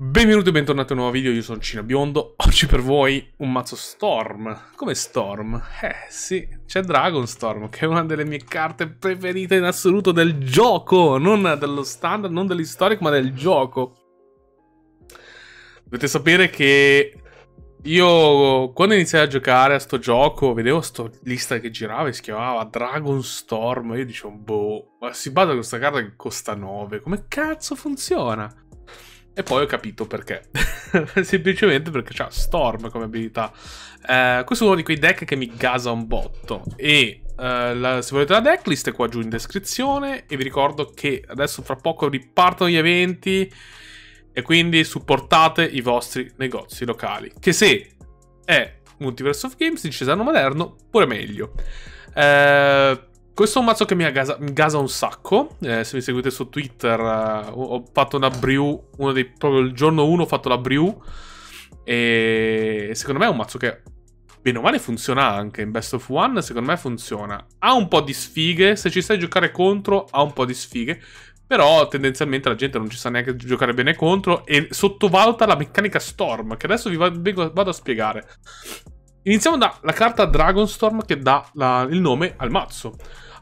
Benvenuti e bentornati a un nuovo video, io sono Cina Biondo, oggi per voi un mazzo Storm. Come Storm? Eh sì, c'è Dragon Storm, che è una delle mie carte preferite in assoluto del gioco, non dello standard, non dell'historic, ma del gioco. Dovete sapere che io quando iniziai a giocare a sto gioco, vedevo sto lista che girava e si chiamava Dragon Storm, e io dicevo, boh, ma si bada questa carta che costa 9, come cazzo funziona? E poi ho capito perché. Semplicemente perché c'ha Storm come abilità. Eh, questo è uno di quei deck che mi gasa un botto. E eh, la, se volete la decklist è qua giù in descrizione. E vi ricordo che adesso fra poco ripartono gli eventi. E quindi supportate i vostri negozi locali. Che se è Multiverse of Games in Cesano Moderno, pure meglio. Eh questo è un mazzo che mi gasa, un sacco. Eh, se mi seguite su Twitter, eh, ho fatto una brew. Uno dei, proprio il giorno 1 ho fatto la brew. E secondo me è un mazzo che bene o male funziona anche in Best of One, secondo me funziona. Ha un po' di sfighe, se ci sai giocare contro ha un po' di sfighe, però tendenzialmente la gente non ci sa neanche giocare bene contro e sottovaluta la meccanica Storm, che adesso vi vado a spiegare. Iniziamo dalla carta Dragonstorm che dà la, il nome al mazzo.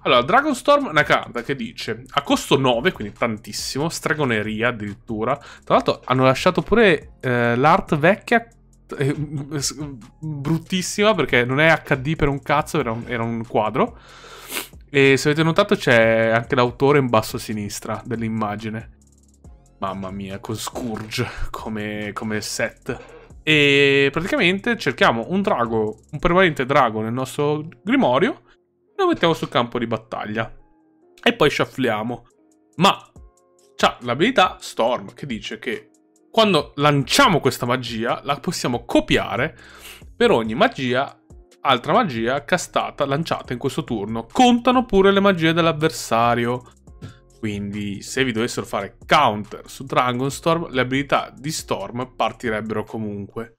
Allora, Dragonstorm è una carta che dice a costo 9, quindi tantissimo, stregoneria addirittura. Tra l'altro hanno lasciato pure eh, l'art vecchia eh, bruttissima perché non è HD per un cazzo, era un, era un quadro. E se avete notato c'è anche l'autore in basso a sinistra dell'immagine. Mamma mia, con Scourge come, come set. E praticamente cerchiamo un drago, un permanente drago nel nostro grimorio lo mettiamo sul campo di battaglia. E poi shuffliamo. Ma c'ha l'abilità Storm che dice che quando lanciamo questa magia la possiamo copiare per ogni magia, altra magia castata, lanciata in questo turno. Contano pure le magie dell'avversario. Quindi se vi dovessero fare counter su Dragonstorm, le abilità di Storm partirebbero comunque.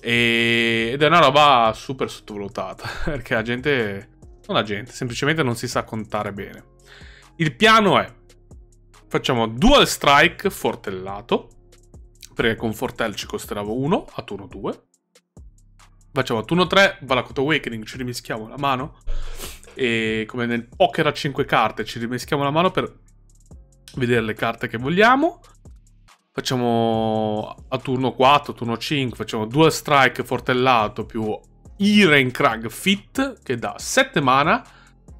E... Ed è una roba super sottovalutata, perché la gente non la gente, semplicemente non si sa contare bene. Il piano è... Facciamo dual strike fortellato, perché con fortel ci costerà 1 a turno 2. Facciamo a turno 3, Valakut Awakening, ci rimischiamo la mano. E come nel poker a 5 carte, ci rimischiamo la mano per vedere le carte che vogliamo. Facciamo a turno 4, turno 5, facciamo dual strike fortellato più Iren Krag Fit che da 7 mana,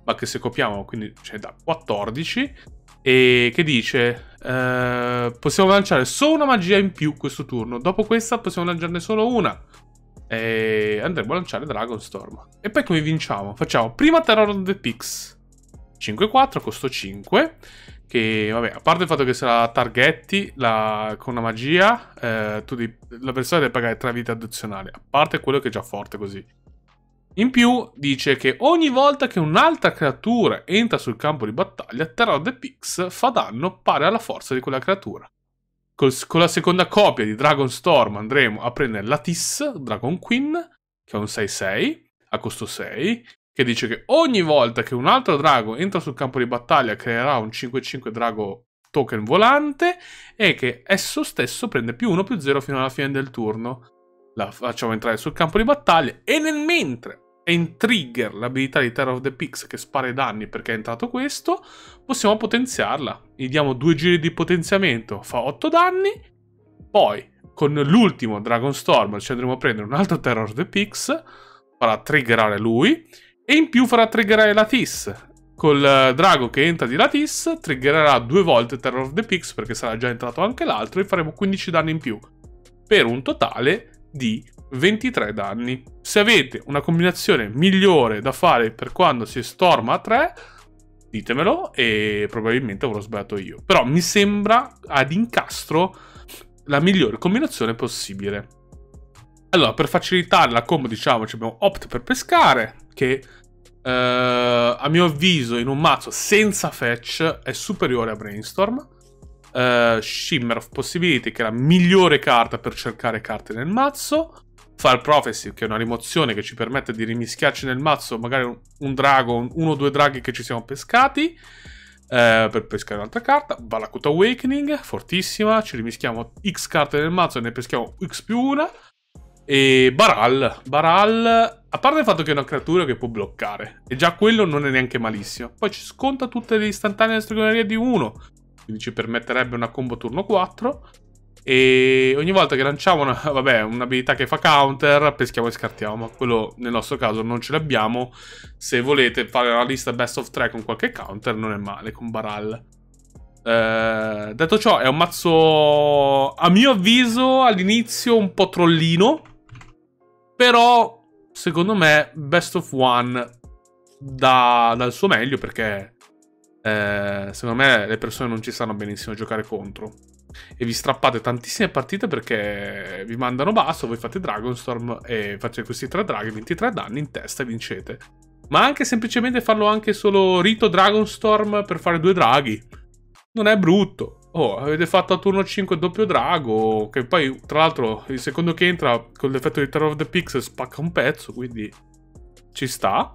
ma che se copiamo quindi cioè da 14 e che dice eh, possiamo lanciare solo una magia in più questo turno, dopo questa possiamo lanciarne solo una. E andremo a lanciare Dragonstorm. E poi come vinciamo? Facciamo prima Terror of the Pix 5-4, costo 5. Che, vabbè, a parte il fatto che sarà targhetti la, con una magia, eh, tu di, l'avversario deve pagare 3 vite addizionali. A parte quello che è già forte così. In più dice che ogni volta che un'altra creatura entra sul campo di battaglia, Terror the Pix fa danno pari alla forza di quella creatura. Col, con la seconda copia di Dragon Storm andremo a prendere la Dragon Queen, che è un 6-6, a costo 6, che dice che ogni volta che un altro drago entra sul campo di battaglia creerà un 5-5 drago token volante e che esso stesso prende più 1 più 0 fino alla fine del turno. La facciamo entrare sul campo di battaglia e nel mentre è in trigger l'abilità di Terror of the Pix che spara i danni perché è entrato questo, possiamo potenziarla. Gli diamo due giri di potenziamento, fa 8 danni, poi con l'ultimo Dragon Storm ci andremo a prendere un altro Terror of the Pix, farà triggerare lui e in più farà triggerare la TIS. Col eh, drago che entra di Latis, triggererà due volte Terror of the Pix perché sarà già entrato anche l'altro e faremo 15 danni in più. Per un totale di 23 danni. Se avete una combinazione migliore da fare per quando si storma a 3, ditemelo e probabilmente avrò sbagliato io. Però mi sembra ad incastro la migliore combinazione possibile. Allora, per facilitare la combo, diciamo, abbiamo Opt per pescare, che eh, a mio avviso in un mazzo senza fetch è superiore a Brainstorm. Eh, Shimmer of Possibility, che è la migliore carta per cercare carte nel mazzo. Far Prophecy, che è una rimozione che ci permette di rimischiarci nel mazzo magari un, un drago, un, uno o due draghi che ci siamo pescati. Eh, per pescare un'altra carta, Valakut Awakening, fortissima, ci rimischiamo X carte nel mazzo e ne peschiamo X più una. E Baral. Baral, a parte il fatto che è una creatura che può bloccare, e già quello non è neanche malissimo. Poi ci sconta tutte le istantanee della stregoneria di 1, quindi ci permetterebbe una combo turno 4. E ogni volta che lanciamo una, vabbè, un'abilità che fa counter, peschiamo e scartiamo. Ma quello nel nostro caso non ce l'abbiamo. Se volete fare una lista best of 3 con qualche counter, non è male con Baral. Eh, detto ciò, è un mazzo a mio avviso all'inizio un po' trollino però, secondo me, Best of One dà, dà il suo meglio perché eh, secondo me le persone non ci stanno benissimo a giocare contro. E vi strappate tantissime partite perché vi mandano basso, voi fate Dragonstorm e fate questi tre draghi, 23 danni in testa e vincete. Ma anche semplicemente farlo anche solo Rito Dragonstorm per fare due draghi. Non è brutto. Oh, avete fatto a turno 5 doppio drago, che poi tra l'altro il secondo che entra con l'effetto di Terror of the Pix spacca un pezzo, quindi ci sta.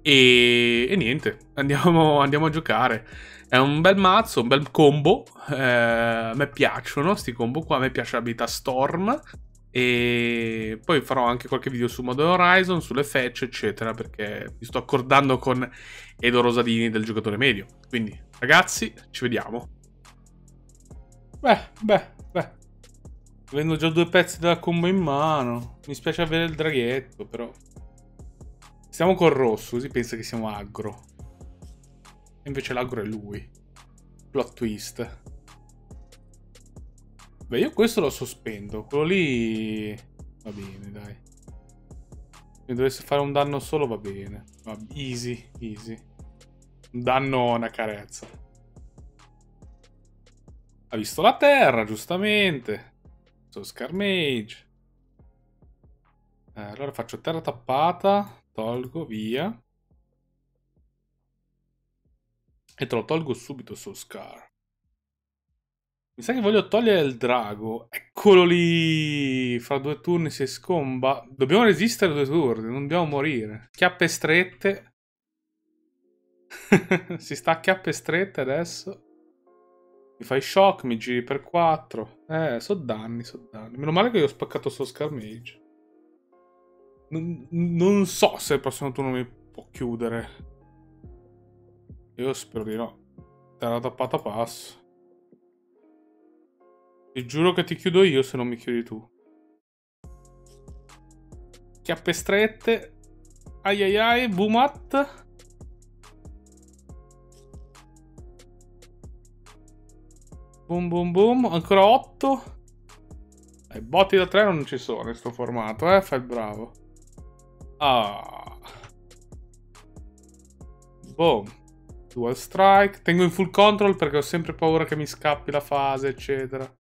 E, e niente, andiamo, andiamo, a giocare. È un bel mazzo, un bel combo. Eh, a me piacciono questi combo qua, a me piace l'abilità Storm. E poi farò anche qualche video su Modern Horizon, sulle fetch, eccetera, perché mi sto accordando con Edo Rosadini del giocatore medio. Quindi, ragazzi, ci vediamo. Beh, beh, beh. Avendo già due pezzi della combo in mano. Mi spiace avere il draghetto, però. Siamo col rosso, così pensa che siamo aggro. E invece l'aggro è lui. Plot twist. Beh, io questo lo sospendo. Quello lì... Va bene, dai. Se dovesse fare un danno solo va bene. Va easy, easy. Un danno, una carezza. Ha visto la terra, giustamente. So Scarmage. Eh, allora faccio terra tappata, tolgo, via. E te lo tolgo subito su Scar. Mi sa che voglio togliere il drago. Eccolo lì! Fra due turni si scomba. Dobbiamo resistere due turni, non dobbiamo morire. Chiappe strette. si sta a chiappe strette adesso. Mi fai shock, mi giri per 4. Eh, so danni, so danni. Meno male che io ho spaccato sto Scarmage. Non, non so se il prossimo turno mi può chiudere. Io spero di no. Terra tappata passo. Ti giuro che ti chiudo io se non mi chiudi tu. Chiappe strette. Ai ai ai, boomat. Boom boom boom, ancora 8. Eh, I botti da 3 non ci sono in questo formato, eh, fai bravo. Ah. Boom. Dual strike. Tengo in full control perché ho sempre paura che mi scappi la fase, eccetera.